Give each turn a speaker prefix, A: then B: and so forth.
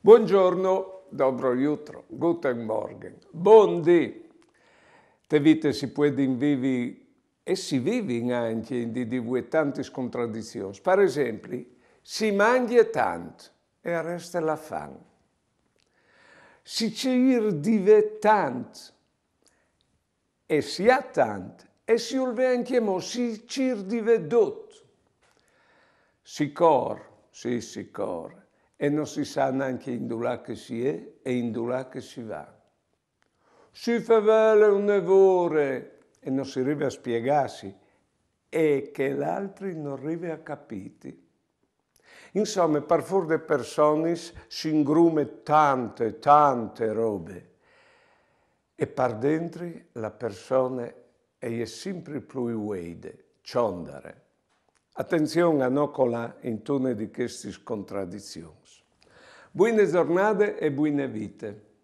A: Buongiorno, dobro jutro, guten morgen, buon di. Te vite si può in vivi e si vive anche in di tante contraddizioni. Per esempio, si mangia tanto e resta la fame. Si cir dive tanto e sia tant, e si ulve anche mo si cirdivedot. Sicor, sì, sicor, e non si sa neanche in dulà che si è e in dulà che si va. Si fa vele un nevore e non si arriva a spiegarsi e che l'altri non arriva a capiti. Insomma, per fuori de personis si ingrume tante, tante robe e par dentro la persona è sempre più uguale, ciondare. Attenzione a non colà in tune di queste contraddizioni. Buone giornate e buone vite.